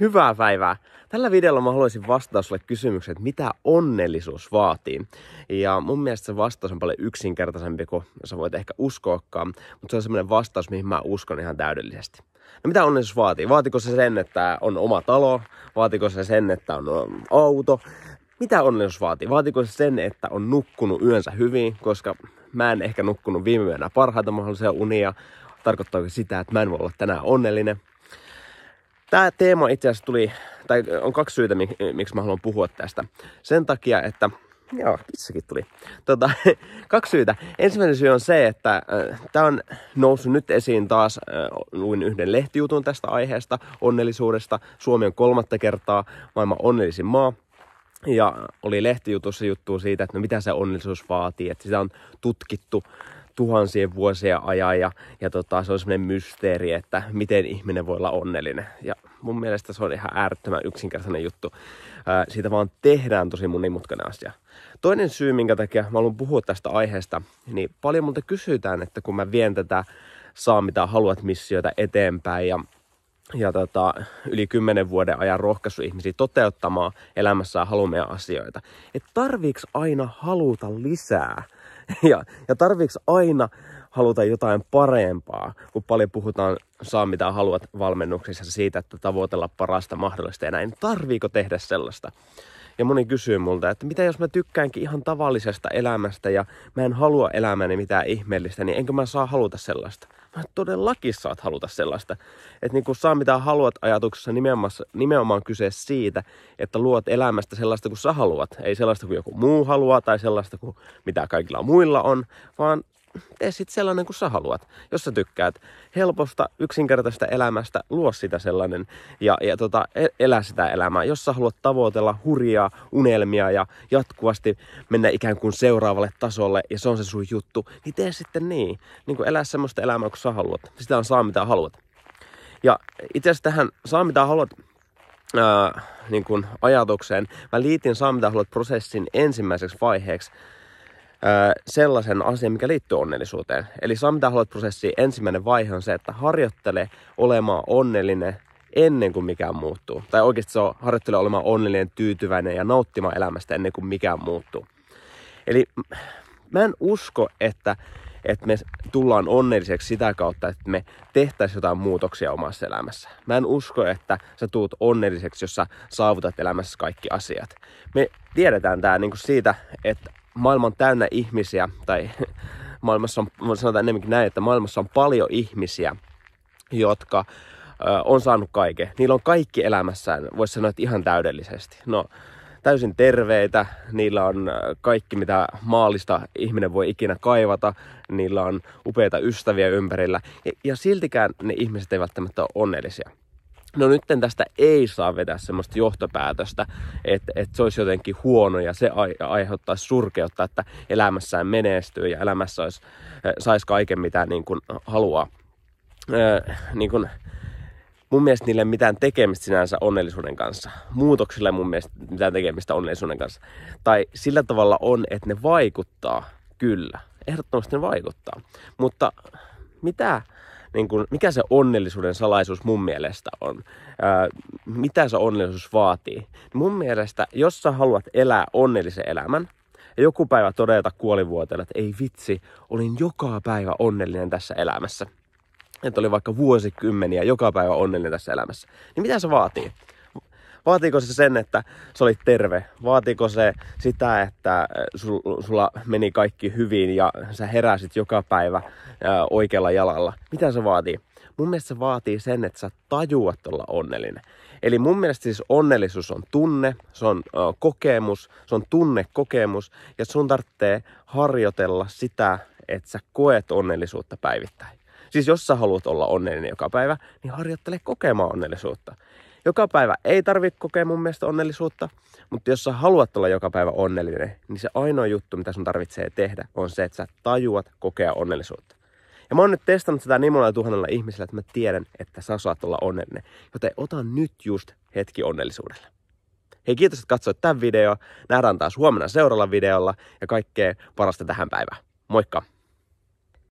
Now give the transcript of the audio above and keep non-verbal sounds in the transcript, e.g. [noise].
Hyvää päivää! Tällä videolla mä haluaisin vastata sulle kysymykseen, että mitä onnellisuus vaatii. Ja mun mielestä se vastaus on paljon yksinkertaisempi kuin sä voit ehkä uskoakaan, mutta se on semmoinen vastaus, mihin mä uskon ihan täydellisesti. No mitä onnellisuus vaatii? Vaatiko se sen, että on oma talo? Vaatiko se sen, että on um, auto? Mitä onnellisuus vaatii? Vaatiko se sen, että on nukkunut yönsä hyvin? Koska mä en ehkä nukkunut viime yönä parhaita mahdollisia unia. Tarkoittaako sitä, että mä en voi olla tänään onnellinen? Tämä teema itse asiassa tuli, tai on kaksi syytä, miksi mä haluan puhua tästä. Sen takia, että Joo, kissakin tuli. Tota, [laughs] kaksi syytä. Ensimmäinen syy on se, että äh, tämä on noussut nyt esiin taas, äh, luin yhden lehtijutun tästä aiheesta, onnellisuudesta. Suomi on kolmatta kertaa maailman onnellisin maa. Ja oli lehtijutussa juttu siitä, että no mitä se onnellisuus vaatii, että sitä on tutkittu tuhansien vuosien ajan ja, ja tota, se on semmoinen mysteeri, että miten ihminen voi olla onnellinen. Ja mun mielestä se on ihan äärettömän yksinkertainen juttu. Ää, siitä vaan tehdään tosi monimutkainen asia. Toinen syy, minkä takia mä haluan puhua tästä aiheesta, niin paljon multa kysytään, että kun mä vien tätä saa mitä haluat missioita eteenpäin ja ja tota, yli kymmenen vuoden ajan rohkaisu ihmisiä toteuttamaan elämässään halumia asioita. Että tarviiks aina haluta lisää? [laughs] Ja, ja tarviiks aina haluta jotain parempaa, kun paljon puhutaan saa mitä haluat valmennuksissa siitä, että tavoitella parasta mahdollista ja näin. Tarviiko tehdä sellaista? Ja moni kysyy multa, että mitä jos mä tykkäänkin ihan tavallisesta elämästä ja mä en halua elämäni mitään ihmeellistä, niin enkö mä saa haluta sellaista? todellakin saat haluta sellaista. Että niin kuin saa mitä haluat ajatuksessa nimenomaan, nimenomaan kyse siitä, että luot elämästä sellaista kuin sä haluat. Ei sellaista kuin joku muu haluaa tai sellaista kuin mitä kaikilla muilla on, vaan tee sitten sellainen kuin sä haluat. Jos sä tykkäät helposta, yksinkertaisesta elämästä, luo sitä sellainen ja, ja tota, e, elä sitä elämää. Jos sä haluat tavoitella hurjaa unelmia ja jatkuvasti mennä ikään kuin seuraavalle tasolle ja se on se sun juttu, niin tee sitten niin. Niin kuin elä semmoista elämää kuin sä haluat. Sitä on saa mitä haluat. Ja itse asiassa tähän saa mitä haluat ää, niin kuin ajatukseen, mä liitin saa mitä haluat prosessin ensimmäiseksi vaiheeksi sellaisen asian, mikä liittyy onnellisuuteen. Eli saa mitä haluat prosessiin. ensimmäinen vaihe on se, että harjoittele olemaan onnellinen ennen kuin mikään muuttuu. Tai oikeasti se on harjoittele olemaan onnellinen, tyytyväinen ja nauttimaan elämästä ennen kuin mikään muuttuu. Eli mä en usko, että, että me tullaan onnelliseksi sitä kautta, että me tehtäisiin jotain muutoksia omassa elämässä. Mä en usko, että sä tuut onnelliseksi, jos sä saavutat elämässä kaikki asiat. Me tiedetään tämä niin kuin siitä, että maailman täynnä ihmisiä, tai [laughs] maailmassa on, sanotaan enemmänkin näin, että maailmassa on paljon ihmisiä, jotka ö, on saanut kaiken. Niillä on kaikki elämässään, voisi sanoa, että ihan täydellisesti. No, täysin terveitä, niillä on kaikki mitä maalista ihminen voi ikinä kaivata, niillä on upeita ystäviä ympärillä ja, ja siltikään ne ihmiset eivät välttämättä ole onnellisia no nyt tästä ei saa vetää semmoista johtopäätöstä, että, että se olisi jotenkin huono ja se aiheuttaisi surkeutta, että elämässään menestyy ja elämässä olisi, äh, saisi kaiken mitä niin kuin haluaa. Äh, niin kuin, mun mielestä niille mitään tekemistä sinänsä onnellisuuden kanssa. Muutoksille mun mielestä mitään tekemistä onnellisuuden kanssa. Tai sillä tavalla on, että ne vaikuttaa, kyllä. Ehdottomasti ne vaikuttaa. Mutta mitä niin kuin, mikä se onnellisuuden salaisuus mun mielestä on? Ää, mitä se onnellisuus vaatii? Mun mielestä, jos sä haluat elää onnellisen elämän, ja joku päivä todeta kuolivuotena, että ei vitsi, olin joka päivä onnellinen tässä elämässä. Että oli vaikka vuosikymmeniä joka päivä onnellinen tässä elämässä. Niin mitä se vaatii? Vaatiiko se sen, että sä olit terve? Vaatiiko se sitä, että äh, sulla meni kaikki hyvin ja sä heräsit joka päivä äh, oikealla jalalla? Mitä se vaatii? Mun mielestä se vaatii sen, että sä tajuat olla onnellinen. Eli mun mielestä siis onnellisuus on tunne, se on ö, kokemus, se on tunnekokemus ja sun tarvitsee harjoitella sitä, että sä koet onnellisuutta päivittäin. Siis jos sä haluat olla onnellinen joka päivä, niin harjoittele kokemaan onnellisuutta. Joka päivä ei tarvitse kokea mun mielestä onnellisuutta, mutta jos sä haluat olla joka päivä onnellinen, niin se ainoa juttu, mitä sun tarvitsee tehdä, on se, että sä tajuat kokea onnellisuutta. Ja mä oon nyt testannut sitä niin monella tuhannella ihmisellä, että mä tiedän, että sä saat olla onnellinen. Joten ota nyt just hetki onnellisuudelle. Hei, kiitos, että katsoit tämän video. Nähdään taas huomenna seuraavalla videolla ja kaikkea parasta tähän päivään. Moikka!